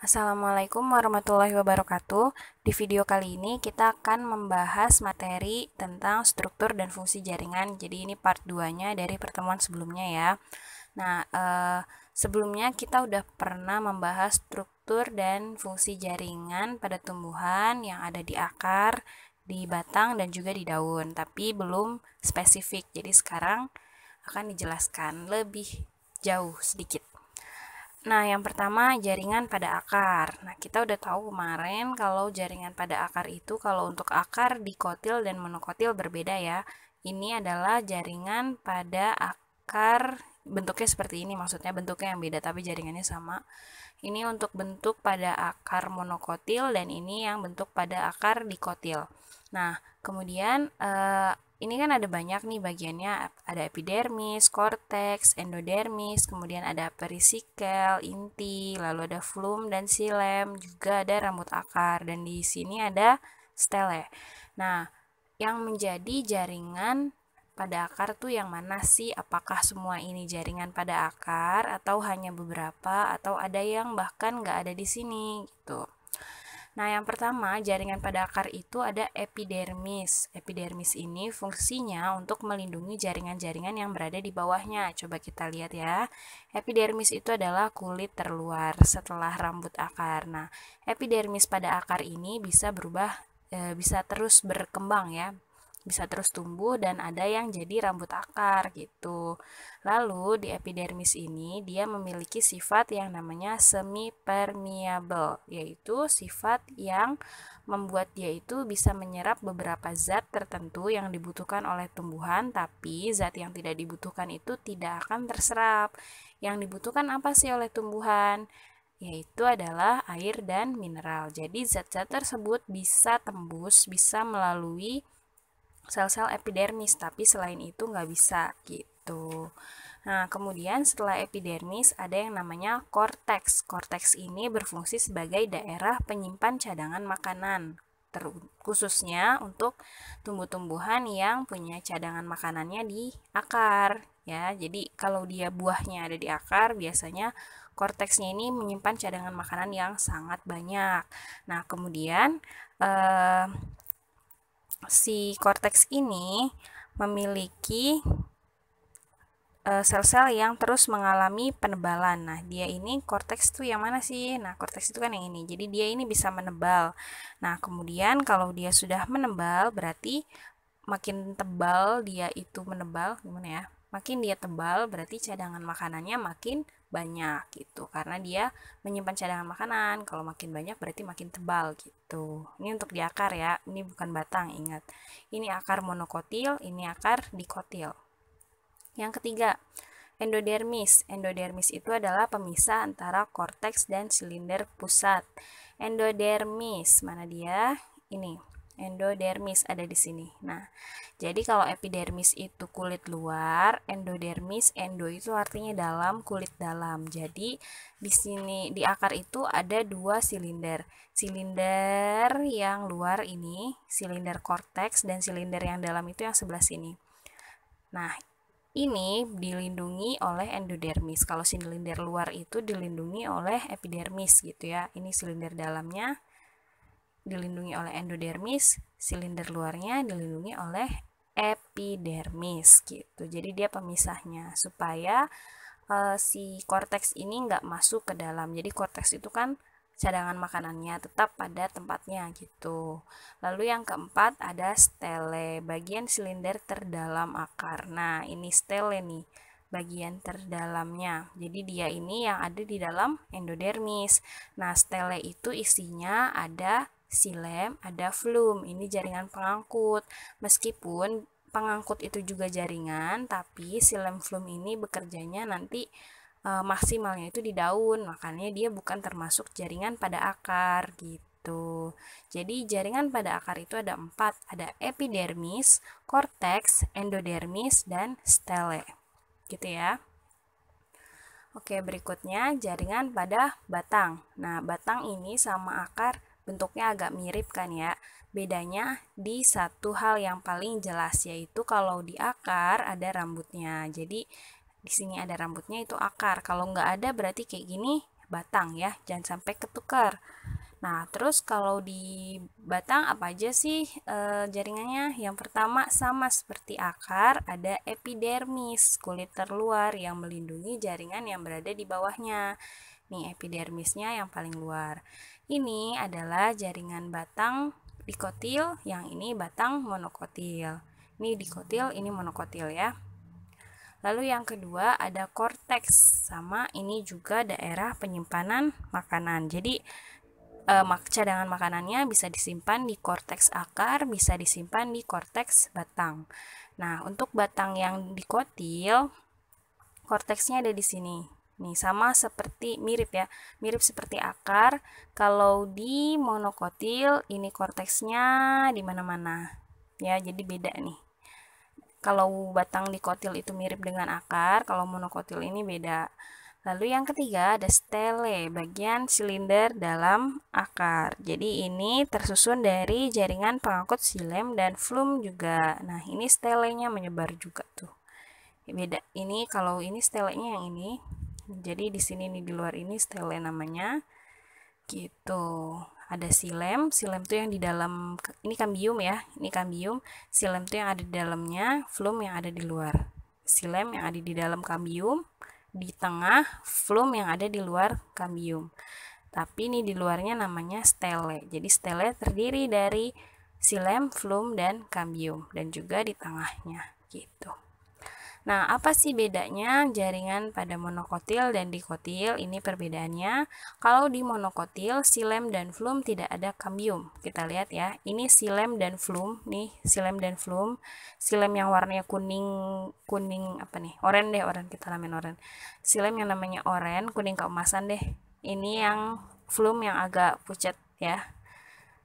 Assalamualaikum warahmatullahi wabarakatuh. Di video kali ini kita akan membahas materi tentang struktur dan fungsi jaringan. Jadi ini part 2-nya dari pertemuan sebelumnya ya. Nah, eh, sebelumnya kita udah pernah membahas struktur dan fungsi jaringan pada tumbuhan yang ada di akar, di batang dan juga di daun, tapi belum spesifik. Jadi sekarang akan dijelaskan lebih jauh sedikit. Nah, yang pertama jaringan pada akar. Nah, kita udah tahu kemarin kalau jaringan pada akar itu kalau untuk akar dikotil dan monokotil berbeda ya. Ini adalah jaringan pada akar bentuknya seperti ini maksudnya bentuknya yang beda tapi jaringannya sama. Ini untuk bentuk pada akar monokotil dan ini yang bentuk pada akar dikotil. Nah, kemudian eh, ini kan ada banyak nih bagiannya, ada epidermis, korteks, endodermis, kemudian ada perisikel, inti, lalu ada flum dan silem, juga ada rambut akar, dan di sini ada stele. Nah, yang menjadi jaringan pada akar tuh yang mana sih? Apakah semua ini jaringan pada akar atau hanya beberapa atau ada yang bahkan nggak ada di sini gitu. Nah, yang pertama, jaringan pada akar itu ada epidermis. Epidermis ini fungsinya untuk melindungi jaringan-jaringan yang berada di bawahnya. Coba kita lihat ya. Epidermis itu adalah kulit terluar setelah rambut akar. Nah, epidermis pada akar ini bisa berubah eh, bisa terus berkembang ya bisa terus tumbuh dan ada yang jadi rambut akar gitu. Lalu di epidermis ini dia memiliki sifat yang namanya semi permeable, yaitu sifat yang membuat dia itu bisa menyerap beberapa zat tertentu yang dibutuhkan oleh tumbuhan, tapi zat yang tidak dibutuhkan itu tidak akan terserap. Yang dibutuhkan apa sih oleh tumbuhan? yaitu adalah air dan mineral. Jadi zat-zat tersebut bisa tembus, bisa melalui sel-sel epidermis tapi selain itu nggak bisa gitu nah kemudian setelah epidermis ada yang namanya korteks korteks ini berfungsi sebagai daerah penyimpan cadangan makanan ter khususnya untuk tumbuh-tumbuhan yang punya cadangan makanannya di akar ya jadi kalau dia buahnya ada di akar biasanya korteksnya ini menyimpan cadangan makanan yang sangat banyak nah kemudian eh, si korteks ini memiliki eh, sel-sel yang terus mengalami penebalan. Nah, dia ini korteks tuh yang mana sih? Nah, korteks itu kan yang ini. Jadi dia ini bisa menebal. Nah, kemudian kalau dia sudah menebal berarti makin tebal dia itu menebal gimana ya? makin dia tebal berarti cadangan makanannya makin banyak gitu karena dia menyimpan cadangan makanan kalau makin banyak berarti makin tebal gitu ini untuk di akar ya ini bukan batang ingat ini akar monokotil ini akar dikotil yang ketiga endodermis endodermis itu adalah pemisah antara korteks dan silinder pusat endodermis mana dia ini endodermis ada di sini. Nah, jadi kalau epidermis itu kulit luar, endodermis endo itu artinya dalam, kulit dalam. Jadi di sini di akar itu ada dua silinder. Silinder yang luar ini, silinder korteks dan silinder yang dalam itu yang sebelah sini. Nah, ini dilindungi oleh endodermis. Kalau silinder luar itu dilindungi oleh epidermis gitu ya. Ini silinder dalamnya dilindungi oleh endodermis, silinder luarnya dilindungi oleh epidermis gitu. Jadi dia pemisahnya supaya uh, si korteks ini nggak masuk ke dalam. Jadi korteks itu kan cadangan makanannya tetap pada tempatnya gitu. Lalu yang keempat ada stele, bagian silinder terdalam akar. Nah, ini stele nih, bagian terdalamnya. Jadi dia ini yang ada di dalam endodermis. Nah, stele itu isinya ada Silem ada flum, ini jaringan pengangkut. Meskipun pengangkut itu juga jaringan, tapi silem flum ini bekerjanya nanti e, maksimalnya itu di daun, makanya dia bukan termasuk jaringan pada akar gitu. Jadi jaringan pada akar itu ada empat, ada epidermis, korteks, endodermis, dan stele. Gitu ya. Oke, berikutnya jaringan pada batang. Nah, batang ini sama akar bentuknya agak mirip kan ya. Bedanya di satu hal yang paling jelas yaitu kalau di akar ada rambutnya. Jadi di sini ada rambutnya itu akar. Kalau nggak ada berarti kayak gini batang ya, jangan sampai ketukar. Nah, terus kalau di batang apa aja sih e, jaringannya? Yang pertama sama seperti akar, ada epidermis, kulit terluar yang melindungi jaringan yang berada di bawahnya. Nih, epidermisnya yang paling luar. Ini adalah jaringan batang dikotil, yang ini batang monokotil. Ini dikotil, ini monokotil ya. Lalu yang kedua ada korteks, sama ini juga daerah penyimpanan makanan. Jadi eh, cadangan makanannya bisa disimpan di korteks akar, bisa disimpan di korteks batang. Nah, untuk batang yang dikotil, korteksnya ada di sini. Nih, sama seperti mirip ya, mirip seperti akar. Kalau di monokotil, ini korteksnya di mana-mana. Ya, jadi beda nih. Kalau batang dikotil itu mirip dengan akar, kalau monokotil ini beda. Lalu yang ketiga ada stele, bagian silinder dalam akar. Jadi ini tersusun dari jaringan pengangkut silem dan flum juga. Nah, ini stelenya menyebar juga tuh. Beda. Ini kalau ini stelenya yang ini jadi di sini nih di luar ini stele namanya gitu ada silem silem tuh yang di dalam ini kambium ya ini kambium silem tuh yang ada di dalamnya flum yang ada di luar silem yang ada di dalam kambium di tengah flum yang ada di luar kambium tapi ini di luarnya namanya stele jadi stele terdiri dari silem flum dan kambium dan juga di tengahnya gitu Nah, apa sih bedanya jaringan pada monokotil dan dikotil? Ini perbedaannya. Kalau di monokotil, silem dan flum tidak ada kambium. Kita lihat ya, ini silem dan flum, nih silem dan flum. Silem yang warnanya kuning, kuning apa nih? Oren deh, oren kita namain oren. Silem yang namanya oren, kuning keemasan deh. Ini yang flum yang agak pucat ya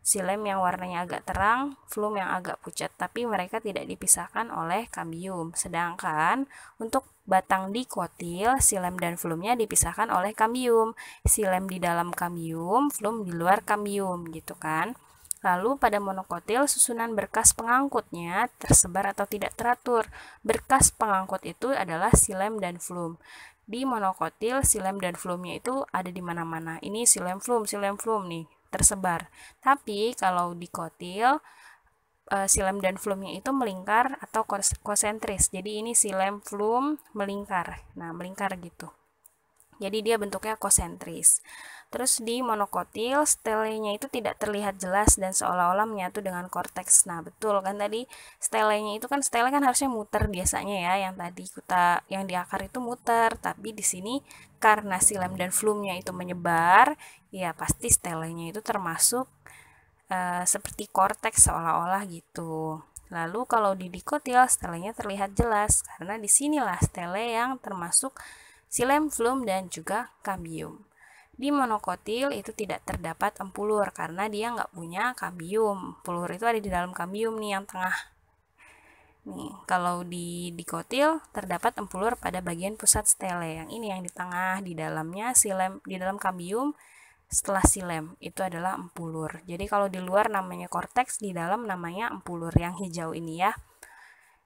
silem yang warnanya agak terang, flum yang agak pucat, tapi mereka tidak dipisahkan oleh kambium. Sedangkan untuk batang dikotil, silem dan flumnya dipisahkan oleh kambium. Silem di dalam kambium, flum di luar kambium, gitu kan. Lalu pada monokotil susunan berkas pengangkutnya tersebar atau tidak teratur. Berkas pengangkut itu adalah silem dan flum. Di monokotil silem dan flumnya itu ada di mana-mana. Ini silem flum, silem flum nih tersebar. Tapi kalau di kotil uh, eh, silem dan flumnya itu melingkar atau konsentris. Jadi ini silem flum melingkar. Nah, melingkar gitu. Jadi dia bentuknya konsentris. Terus di monokotil stelenya itu tidak terlihat jelas dan seolah-olah menyatu dengan korteks. Nah, betul kan tadi stelenya itu kan stele kan harusnya muter biasanya ya yang tadi kita yang di akar itu muter, tapi di sini karena silam dan flumnya itu menyebar, ya pasti stelenya itu termasuk uh, seperti korteks seolah-olah gitu. Lalu kalau di dikotil stelenya terlihat jelas karena disinilah stele yang termasuk silem, flum dan juga kambium. Di monokotil itu tidak terdapat empulur karena dia nggak punya kambium. Empulur itu ada di dalam kambium nih yang tengah. Nih, kalau di dikotil terdapat empulur pada bagian pusat stele yang ini yang di tengah di dalamnya silem di dalam kambium setelah silem itu adalah empulur. Jadi kalau di luar namanya korteks, di dalam namanya empulur yang hijau ini ya.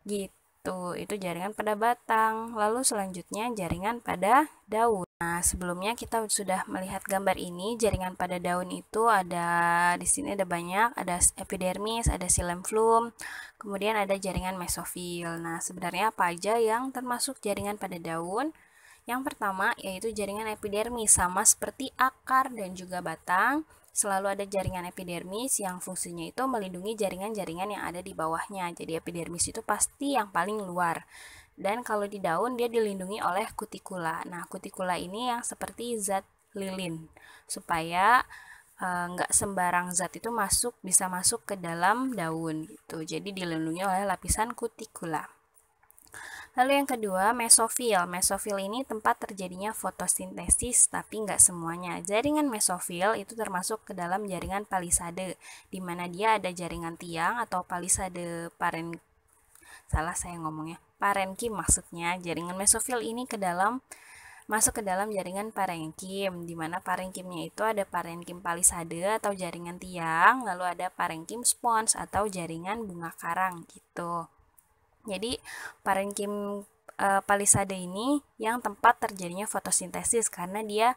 Gitu. Tuh, gitu, itu jaringan pada batang. Lalu selanjutnya jaringan pada daun. Nah, sebelumnya kita sudah melihat gambar ini, jaringan pada daun itu ada di sini ada banyak, ada epidermis, ada flum, kemudian ada jaringan mesofil. Nah, sebenarnya apa aja yang termasuk jaringan pada daun? Yang pertama yaitu jaringan epidermis sama seperti akar dan juga batang selalu ada jaringan epidermis yang fungsinya itu melindungi jaringan-jaringan yang ada di bawahnya. Jadi epidermis itu pasti yang paling luar. Dan kalau di daun dia dilindungi oleh kutikula. Nah, kutikula ini yang seperti zat lilin supaya eh, nggak sembarang zat itu masuk bisa masuk ke dalam daun gitu. Jadi dilindungi oleh lapisan kutikula. Lalu yang kedua, mesofil. Mesofil ini tempat terjadinya fotosintesis, tapi nggak semuanya. Jaringan mesofil itu termasuk ke dalam jaringan palisade, di mana dia ada jaringan tiang atau palisade paren... Salah saya ngomongnya. Parenkim maksudnya. Jaringan mesofil ini ke dalam masuk ke dalam jaringan parenkim, di mana parenkimnya itu ada parenkim palisade atau jaringan tiang, lalu ada parenkim spons atau jaringan bunga karang gitu. Jadi parenkim e, eh, palisade ini yang tempat terjadinya fotosintesis karena dia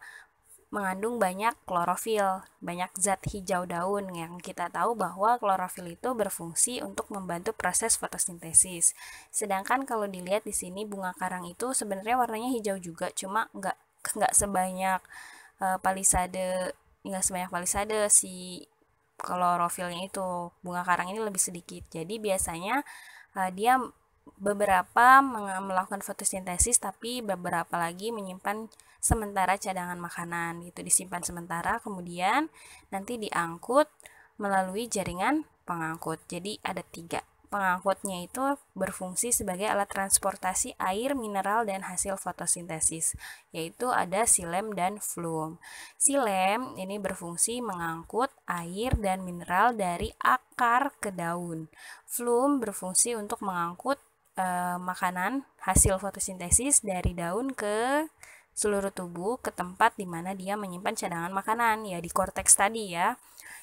mengandung banyak klorofil, banyak zat hijau daun yang kita tahu bahwa klorofil itu berfungsi untuk membantu proses fotosintesis. Sedangkan kalau dilihat di sini bunga karang itu sebenarnya warnanya hijau juga, cuma nggak nggak sebanyak e, palisade nggak sebanyak palisade si klorofilnya itu bunga karang ini lebih sedikit. Jadi biasanya uh, dia beberapa melakukan fotosintesis tapi beberapa lagi menyimpan sementara cadangan makanan itu disimpan sementara kemudian nanti diangkut melalui jaringan pengangkut jadi ada tiga Pengangkutnya itu berfungsi sebagai alat transportasi air, mineral, dan hasil fotosintesis, yaitu ada silem dan flume. Silem ini berfungsi mengangkut air dan mineral dari akar ke daun. Flume berfungsi untuk mengangkut e, makanan hasil fotosintesis dari daun ke seluruh tubuh ke tempat di mana dia menyimpan cadangan makanan ya di korteks tadi ya.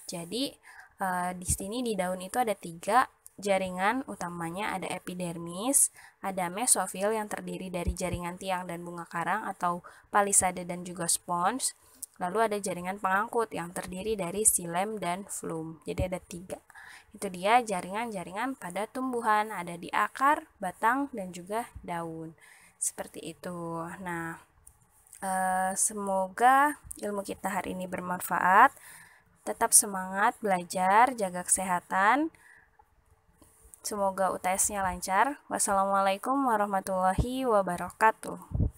Jadi uh, di sini di daun itu ada tiga jaringan utamanya ada epidermis, ada mesofil yang terdiri dari jaringan tiang dan bunga karang atau palisade dan juga spons. Lalu ada jaringan pengangkut yang terdiri dari silem dan flum. Jadi ada tiga. Itu dia jaringan-jaringan pada tumbuhan. Ada di akar, batang, dan juga daun. Seperti itu. Nah, eh, semoga ilmu kita hari ini bermanfaat. Tetap semangat belajar, jaga kesehatan Semoga UTS-nya lancar. Wassalamualaikum warahmatullahi wabarakatuh.